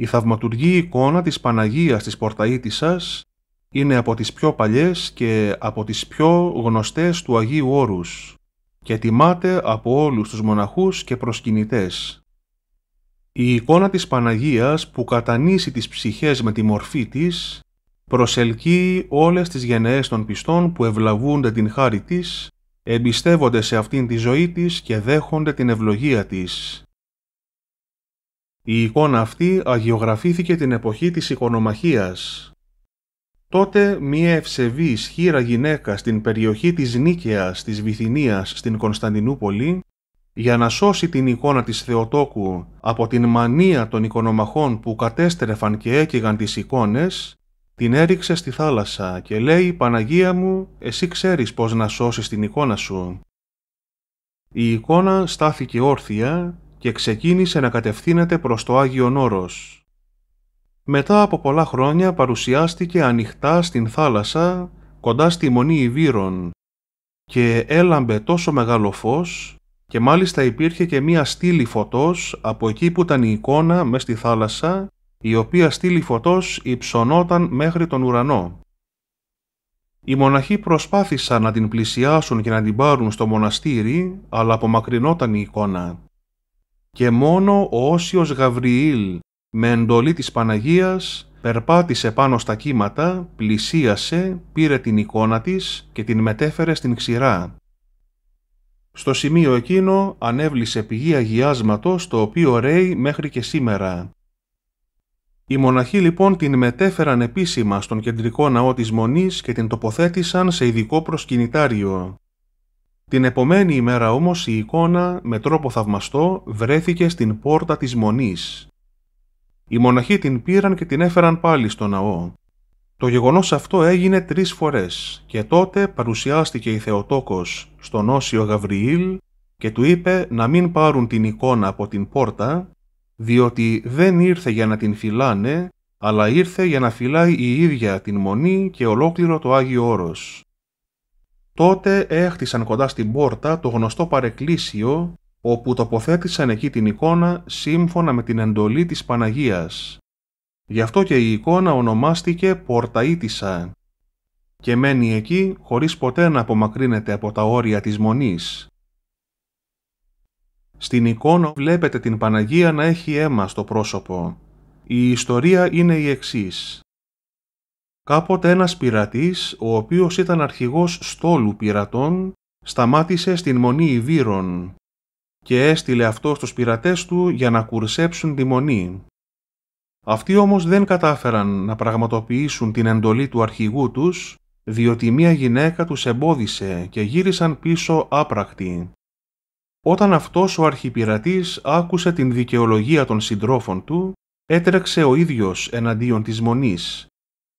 Η θαυματουργή εικόνα της Παναγίας της Πορταΐτισσας είναι από τις πιο παλιές και από τις πιο γνωστές του Αγίου Όρους και τιμάται από όλους τους μοναχούς και προσκυνητές. Η εικόνα της Παναγίας που κατανήσει τις ψυχές με τη μορφή της προσελκύει όλες τις γενναίες των πιστών που ευλαβούνται την χάρη της, εμπιστεύονται σε αυτήν τη ζωή της και δέχονται την ευλογία της. Η εικόνα αυτή αγιογραφήθηκε την εποχή της οικονομαχίας. Τότε μία ευσεβή ισχύρα γυναίκα στην περιοχή της Νίκαιας της Βυθινίας στην Κωνσταντινούπολη για να σώσει την εικόνα της Θεοτόκου από την μανία των οικονομαχών που κατέστρεφαν και έκυγαν τις εικόνες, την έριξε στη θάλασσα και λέει «Παναγία μου, εσύ ξέρεις πώς να σώσεις την εικόνα σου». Η εικόνα στάθηκε όρθια και ξεκίνησε να κατευθύνεται προς το άγιο Όρος. Μετά από πολλά χρόνια παρουσιάστηκε ανοιχτά στην θάλασσα, κοντά στη Μονή Ιβύρων και έλαμπε τόσο μεγάλο φως και μάλιστα υπήρχε και μία στήλη φωτός από εκεί που ήταν η εικόνα μες στη θάλασσα, η οποία στήλη φωτός υψωνόταν μέχρι τον ουρανό. Οι μοναχοί προσπάθησαν να την πλησιάσουν και να την πάρουν στο μοναστήρι, αλλά απομακρυνόταν η εικόνα και μόνο ο Όσιος Γαβριήλ με εντολή της Παναγίας περπάτησε πάνω στα κύματα, πλησίασε, πήρε την εικόνα της και την μετέφερε στην ξηρά. Στο σημείο εκείνο ανέβλησε πηγή αγιάσματος το οποίο ρέει μέχρι και σήμερα. Οι μοναχοί λοιπόν την μετέφεραν επίσημα στον κεντρικό ναό της Μονής και την τοποθέτησαν σε ειδικό προσκυνητάριο. Την επομένη ημέρα όμως η εικόνα με τρόπο θαυμαστό βρέθηκε στην πόρτα της Μονής. Οι μοναχοί την πήραν και την έφεραν πάλι στο ναό. Το γεγονός αυτό έγινε τρεις φορές και τότε παρουσιάστηκε η Θεοτόκος στον Όσιο Γαβριήλ και του είπε να μην πάρουν την εικόνα από την πόρτα διότι δεν ήρθε για να την φυλάνε αλλά ήρθε για να φυλάει η ίδια την Μονή και ολόκληρο το Άγιο Όρος. Τότε έχτισαν κοντά στην πόρτα το γνωστό παρεκκλήσιο όπου τοποθέτησαν εκεί την εικόνα σύμφωνα με την εντολή της Παναγίας. Γι' αυτό και η εικόνα ονομάστηκε Πορταΐτισσα και μένει εκεί χωρίς ποτέ να απομακρύνεται από τα όρια της μονής. Στην εικόνα βλέπετε την Παναγία να έχει αίμα στο πρόσωπο. Η ιστορία είναι η εξής. Κάποτε ένας πειρατής, ο οποίος ήταν αρχηγός στόλου πειρατών, σταμάτησε στην μονή Ιβύρων και έστειλε αυτό στους πειρατές του για να κουρσέψουν τη μονή. Αυτοί όμως δεν κατάφεραν να πραγματοποιήσουν την εντολή του αρχηγού τους, διότι μία γυναίκα τους εμπόδισε και γύρισαν πίσω άπρακτοι. Όταν αυτός ο αρχιπειρατής άκουσε την δικαιολογία των συντρόφων του, έτρεξε ο ίδιος εναντίον της μονής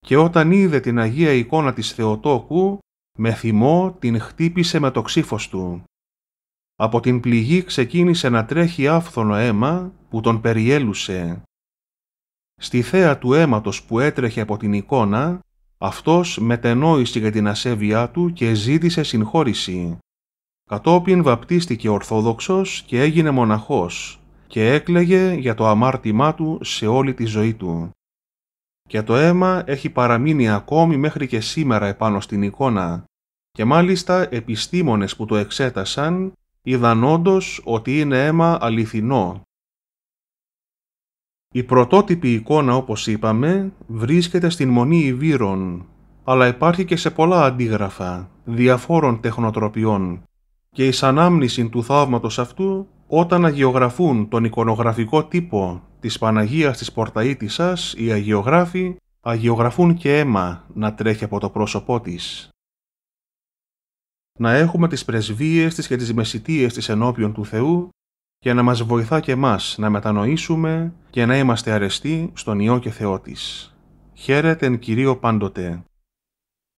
και όταν είδε την Αγία εικόνα της Θεοτόκου, με θυμό την χτύπησε με το ξύφος του. Από την πληγή ξεκίνησε να τρέχει άφθονο αίμα που τον περιέλουσε. Στη θέα του αίματος που έτρεχε από την εικόνα, αυτός μετενόησε για την ασέβειά του και ζήτησε συγχώρηση. Κατόπιν βαπτίστηκε ορθόδοξος και έγινε μοναχός και έκλαιγε για το αμάρτημά του σε όλη τη ζωή του και το αίμα έχει παραμείνει ακόμη μέχρι και σήμερα επάνω στην εικόνα και μάλιστα επιστήμονες που το εξέτασαν είδαν όντως ότι είναι αίμα αληθινό. Η πρωτότυπη εικόνα όπως είπαμε βρίσκεται στην Μονή Ιβύρων αλλά υπάρχει και σε πολλά αντίγραφα διαφόρων τεχνοτροπιών και η ανάμνηση του θαύματος αυτού όταν αγιογραφούν τον εικονογραφικό τύπο της Παναγίας της Πορταΐτισσας, οι αγιογράφοι αγιογραφούν και αίμα να τρέχει από το πρόσωπό της. Να έχουμε τις πρεσβείες της και τις μεσητείες της ενώπιον του Θεού και να μας βοηθά και μας να μετανοήσουμε και να είμαστε αρεστοί στον Υιό και Θεό της. Χαίρετε εν πάντοτε.